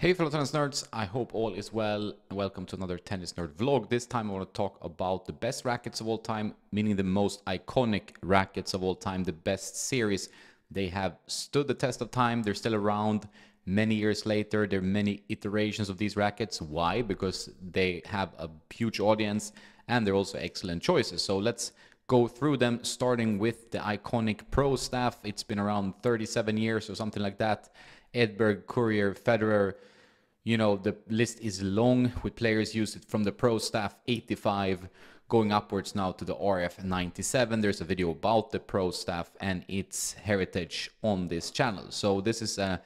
Hey fellow tennis nerds, I hope all is well and welcome to another Tennis Nerd vlog. This time I want to talk about the best rackets of all time, meaning the most iconic rackets of all time, the best series. They have stood the test of time, they're still around many years later. There are many iterations of these rackets. Why? Because they have a huge audience and they're also excellent choices. So let's go through them, starting with the iconic Pro Staff. It's been around 37 years or something like that. Edberg, Courier, Federer. You know, the list is long with players used from the pro staff 85 going upwards now to the RF 97. There's a video about the pro staff and its heritage on this channel. So this is a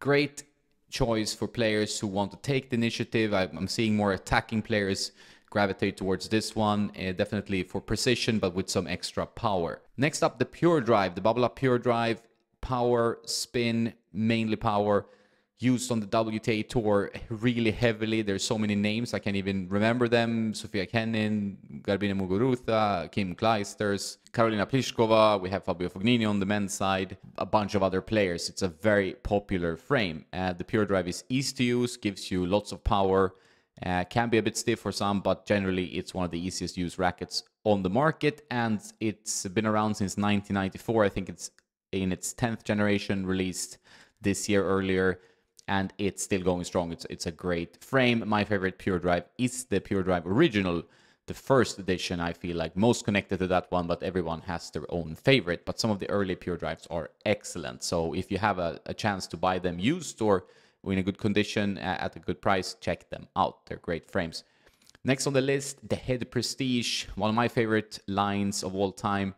great choice for players who want to take the initiative. I'm seeing more attacking players gravitate towards this one, uh, definitely for precision, but with some extra power. Next up, the Pure Drive, the Up Pure Drive, power, spin, mainly power used on the WTA tour really heavily. There's so many names I can't even remember them. Sofia Kenin, Garbina Muguruza, Kim Kleisters, Karolina Pliskova. We have Fabio Fognini on the men's side. A bunch of other players. It's a very popular frame. Uh, the Pure Drive is easy to use, gives you lots of power. Uh, can be a bit stiff for some, but generally it's one of the easiest used rackets on the market, and it's been around since 1994. I think it's in its 10th generation released this year earlier, and it's still going strong. It's, it's a great frame. My favorite Pure Drive is the Pure Drive original, the first edition. I feel like most connected to that one, but everyone has their own favorite. But some of the early Pure Drives are excellent. So if you have a, a chance to buy them used or in a good condition at a good price, check them out. They're great frames. Next on the list, the Head Prestige, one of my favorite lines of all time.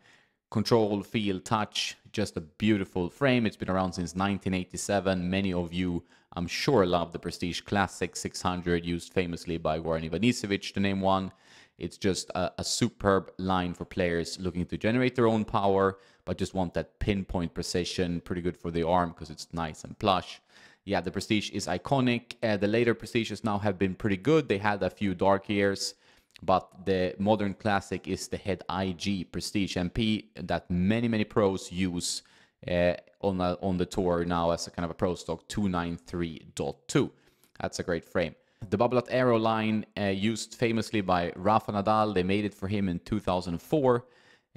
Control, feel, touch, just a beautiful frame. It's been around since 1987. Many of you, I'm sure, love the Prestige Classic 600, used famously by Warren Ivanisevic, to name one. It's just a, a, superb line for players looking to generate their own power, but just want that pinpoint precision. Pretty good for the arm because it's nice and plush. Yeah, the Prestige is iconic. Uh, the later Prestiges now have been pretty good. They had a few dark years but the modern classic is the head IG Prestige MP that many, many pros use uh, on, a, on the tour now as a kind of a pro stock 293.2. That's a great frame. The Babolat Aero line uh, used famously by Rafa Nadal. They made it for him in 2004. Uh,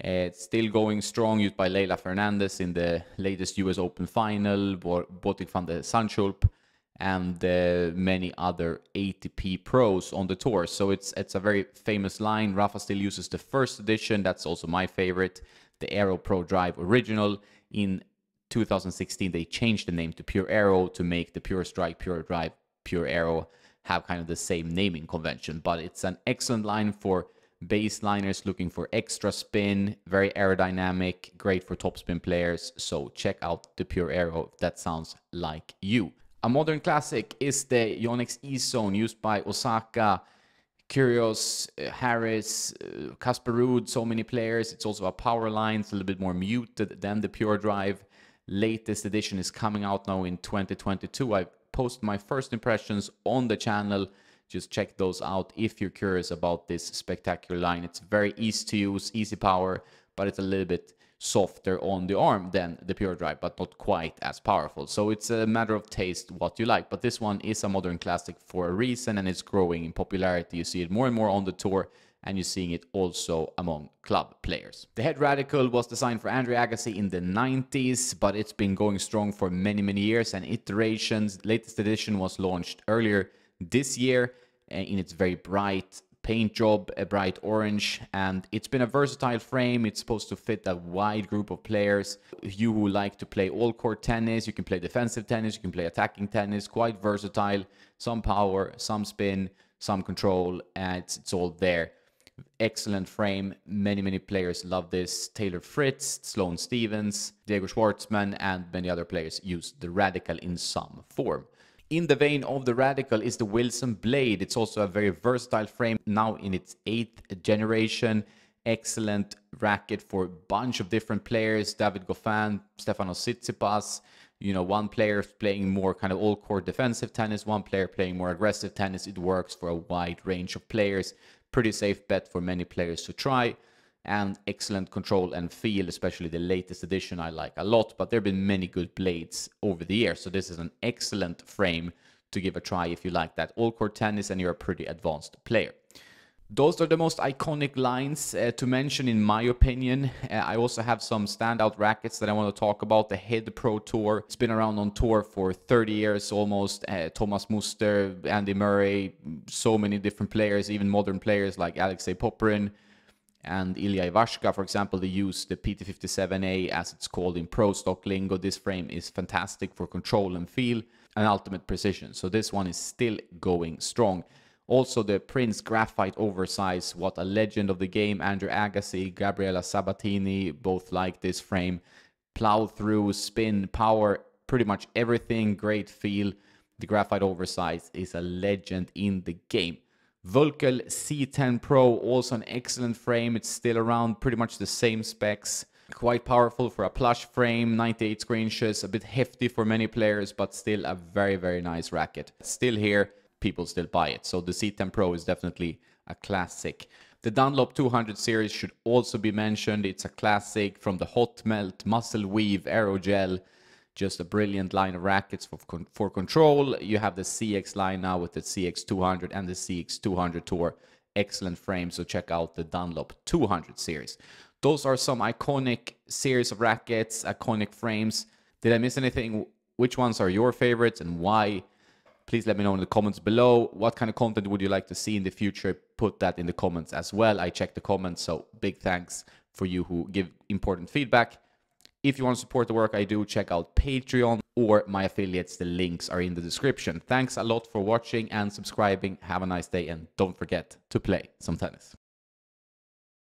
it's still going strong, used by Leila Fernandez in the latest US Open final, Botic van der Sandschulp and uh, many other ATP pros on the tour. So it's it's a very famous line. Rafa still uses the first edition. That's also my favorite, the Aero Pro Drive original. In 2016, they changed the name to Pure Aero to make the Pure Strike, Pure Drive, Pure Aero have kind of the same naming convention. But it's an excellent line for baseliners looking for extra spin, very aerodynamic, great for topspin players. So check out the Pure Aero if that sounds like you. A modern classic is the Yonex E-Zone used by Osaka, Curios, uh, Harris, uh, Casper Ruud, so many players. It's also a power line. It's a little bit more muted than the Pure Drive. Latest edition is coming out now in 2022. I post my first impressions on the channel. Just check those out if you're curious about this spectacular line. It's very easy to use, easy power, but it's a little bit softer on the arm than the pure drive, but not quite as powerful. So it's a matter of taste what you like. But this one is a modern classic for a reason and it's growing in popularity. You see it more and more on the tour and you're seeing it also among club players. The Head Radical was designed for Andre Agassi in the 90s, but it's been going strong for many, many years and iterations. Latest edition was launched earlier this year eh, in its very bright paint job, a bright orange, and it's been a versatile frame. It's supposed to fit a wide group of players. You who like to play all court tennis, you can play defensive tennis, you can play attacking tennis, quite versatile, some power, some spin, some control, and it's, it's all there. Excellent frame. Many, many players love this. Taylor Fritz, Sloan Stevens, Diego Schwartzman, and many other players use the Radical in some form. In the vein of the Radical is the Wilson Blade. It's also a very versatile frame now in its eighth generation. Excellent racket for a bunch of different players. David Goffin, Stefano Tsitsipas. You know, one player playing more kind of all-court defensive tennis, one player playing more aggressive tennis. It works for a wide range of players. Pretty safe bet for many players to try and excellent control and feel, especially the latest edition I like a lot, but there have been many good blades over the years. So this is an excellent frame to give a try if you like that all court tennis and you're a pretty advanced player. Those are the most iconic lines uh, to mention in my opinion. Uh, I also have some standout rackets that I want to talk about. The Head Pro Tour. It's been around on tour for 30 years almost. Uh, Thomas Muster, Andy Murray, so many different players, even modern players like Alexei Popperin and Ilya Ivashka, for example, they use the PT57A as it's called in pro stock lingo. This frame is fantastic for control and feel and ultimate precision. So this one is still going strong. Also, the Prince Graphite Oversize, what a legend of the game. Andrew Agassi, Gabriella Sabatini both like this frame. Plow through, spin, power, pretty much everything. Great feel. The Graphite Oversize is a legend in the game. Volkel C10 Pro, also an excellent frame. It's still around pretty much the same specs. Quite powerful for a plush frame, 98 screen shots, a bit hefty for many players, but still a very, very nice racket. Still here, people still buy it. So the C10 Pro is definitely a classic. The Dunlop 200 series should also be mentioned. It's a classic from the Hot Melt, Muscle Weave, Aerogel just a brilliant line of rackets for, for control. You have the CX line now with the CX200 and the CX200 Tour. Excellent frame, so check out the Dunlop 200 series. Those are some iconic series of rackets, iconic frames. Did I miss anything? Which ones are your favorites and why? Please let me know in the comments below. What kind of content would you like to see in the future? Put that in the comments as well. I check the comments, so big thanks for you who give important feedback. If you want to support the work I do, check out Patreon or my affiliates. The links are in the description. Thanks a lot for watching and subscribing. Have a nice day and don't forget to play some tennis.